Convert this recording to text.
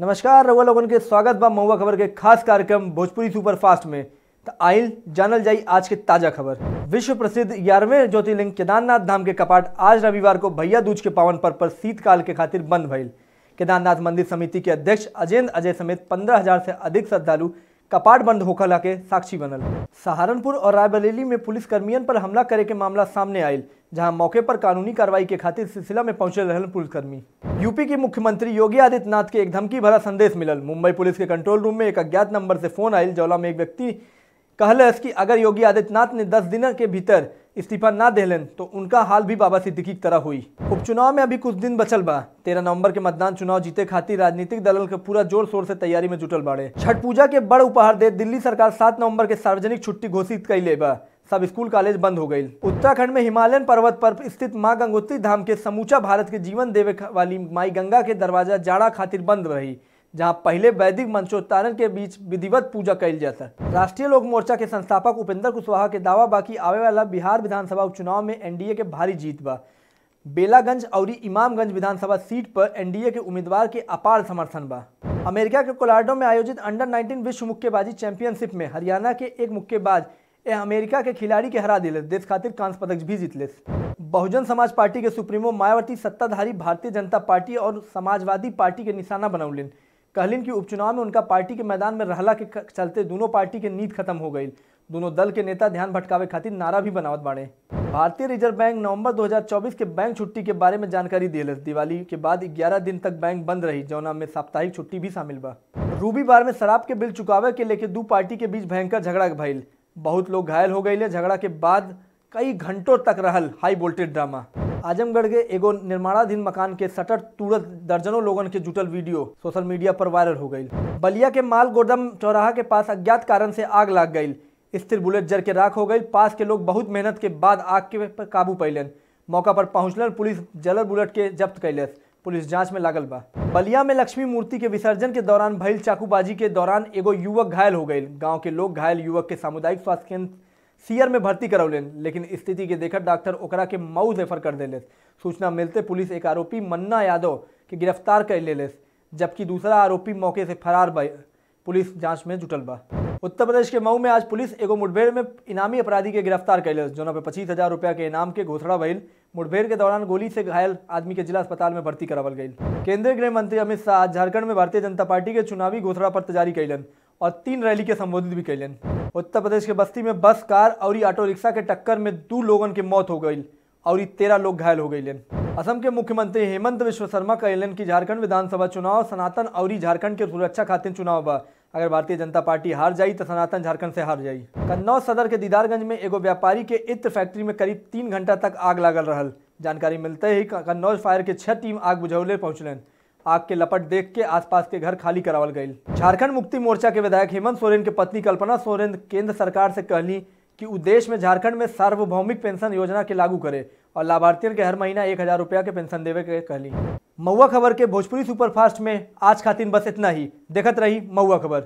नमस्कार रघुआ लोगन के स्वागत बा महुआ खबर के खास कार्यक्रम भोजपुरी सुपरफास्ट में तो आइल जानल जाई आज के ताजा खबर विश्व प्रसिद्ध ग्यारहवें ज्योतिर्लिंग केदारनाथ धाम के कपाट आज रविवार को भैया दूज के पावन पर्व पर शीतकाल के खातिर बंद भेल केदारनाथ मंदिर समिति के अध्यक्ष अजेंद्र अजय समेत पंद्रह हजार से अधिक श्रद्धालु कपाट बंद होकर लाके साक्षी बनल सहारनपुर और रायबरेली में पुलिस कर्मियन पर हमला करे के मामला सामने आयल जहां मौके पर कानूनी कार्रवाई के खातिर सिलसिला में पहुंचे रहल पुलिसकर्मी यूपी के मुख्यमंत्री योगी आदित्यनाथ के एक धमकी भरा संदेश मिलल मुंबई पुलिस के कंट्रोल रूम में एक अज्ञात नंबर से फोन आयल जौला में एक व्यक्ति कहल कि अगर योगी आदित्यनाथ ने दस दिन के भीतर इस्तीफा ना देलन तो उनका हाल भी बाबा सिद्दीकी की तरह हुई उपचुनाव में अभी कुछ दिन बचल बा तेरह नवंबर के मतदान चुनाव जीते खातिर राजनीतिक दलों के पूरा जोर शोर से तैयारी में जुटल बाड़े छठ पूजा के बड़ उपहार दे दिल्ली सरकार सात नवंबर के सार्वजनिक छुट्टी घोषित कर बा सब स्कूल कॉलेज बंद हो गई उत्तराखंड में हिमालयन पर्वत पर स्थित माँ गंगोत्री धाम के समूचा भारत के जीवन देवे वाली माई गंगा के दरवाजा जाड़ा खातिर बंद रही जहां पहले वैदिक मंचोच्चारण के बीच विधिवत पूजा कैल जाता राष्ट्रीय लोक मोर्चा के संस्थापक उपेंद्र कुशवाहा के दावा बाकी कि आवे वाला बिहार विधानसभा उपचुनाव में एनडीए के भारी जीत बा बेलागंज और इमामगंज विधानसभा सीट पर एनडीए के उम्मीदवार के अपार समर्थन बा अमेरिका के कोलाडो में आयोजित अंडर 19 विश्व मुक्केबाजी चैंपियनशिप में हरियाणा के एक मुक्केबाज ए अमेरिका के खिलाड़ी के हरा दिले देश खातिर कांस्य पदक भी जीत ले बहुजन समाज पार्टी के सुप्रीमो मायावती सत्ताधारी भारतीय जनता पार्टी और समाजवादी पार्टी के निशाना बनौलिन कहलिन की उपचुनाव में उनका पार्टी के मैदान में रहला के चलते दोनों पार्टी के नींद खत्म हो गई दोनों दल के नेता ध्यान भटकावे खातिर नारा भी बनावत बाड़े भारतीय रिजर्व बैंक नवंबर 2024 के बैंक छुट्टी के बारे में जानकारी दिए दिवाली के बाद 11 दिन तक बैंक बंद रही जौना में साप्ताहिक छुट्टी भी शामिल बा रूबी बार में शराब के बिल चुकावे के लेके दो पार्टी के बीच भयंकर झगड़ा भयल बहुत लोग घायल हो गए झगड़ा के बाद कई घंटों तक रहल हाई वोल्टेज ड्रामा आजमगढ़ के एगो निर्माणाधीन मकान के सटर तुरंत दर्जनों लोगों के जुटल वीडियो सोशल मीडिया पर वायरल हो गई बलिया के माल गोदम चौराहा के पास अज्ञात कारण से आग लग गई स्थिर बुलेट जर के राख हो गई पास के लोग बहुत मेहनत के बाद आग के पर काबू पैलन मौका पर पहुंचलन पुलिस जलर बुलेट के जब्त कैलस पुलिस जांच में लागल बा बलिया में लक्ष्मी मूर्ति के विसर्जन के दौरान भइल चाकूबाजी के दौरान एगो युवक घायल हो गई गांव के लोग घायल युवक के सामुदायिक स्वास्थ्य केंद्र सीआर में भर्ती लेन लेकिन स्थिति के देखकर डॉक्टर ओकरा के मऊ रेफर कर देलेस सूचना मिलते पुलिस एक आरोपी मन्ना यादव के गिरफ्तार कर लेस जबकि दूसरा आरोपी मौके से फरार बा पुलिस जांच में जुटल बा उत्तर प्रदेश के मऊ में आज पुलिस एगो मुठभेड़ में इनामी अपराधी के गिरफ्तार लेस जोना पे पच्चीस हजार रुपया के इनाम के घोषणा भइल मुठभेड़ के दौरान गोली से घायल आदमी के जिला अस्पताल में भर्ती करावल गई केंद्रीय गृह मंत्री अमित शाह आज झारखंड में भारतीय जनता पार्टी के चुनावी घोषणा पत्र जारी कैलन और तीन रैली के संबोधित भी कैलन उत्तर प्रदेश के बस्ती में बस कार और ऑटो रिक्शा के टक्कर में दो लोगों की मौत हो गई और तेरह लोग घायल हो गए असम के मुख्यमंत्री हेमंत विश्व शर्मा कहलन की झारखंड विधानसभा चुनाव सनातन और झारखंड के सुरक्षा खातिर चुनाव बा अगर भारतीय जनता पार्टी हार जाए तो सनातन झारखंड से हार जाई कन्नौज सदर के दीदारगंज में एगो व्यापारी के इत्र फैक्ट्री में करीब तीन घंटा तक आग लागल रहा जानकारी मिलते ही कन्नौज फायर के छह टीम आग बुझौले पहुंचलन आग के लपट देख के आसपास के घर खाली करावल गई झारखंड मुक्ति मोर्चा के विधायक हेमंत सोरेन के पत्नी कल्पना सोरेन केंद्र सरकार से कहली कि उद्देश्य में झारखंड में सार्वभौमिक पेंशन योजना के लागू करे और लाभार्थियों के हर महीना एक हजार रुपया के पेंशन देवे के कहली महुआ खबर के भोजपुरी सुपरफास्ट में आज खातिर बस इतना ही देखत रही महुआ खबर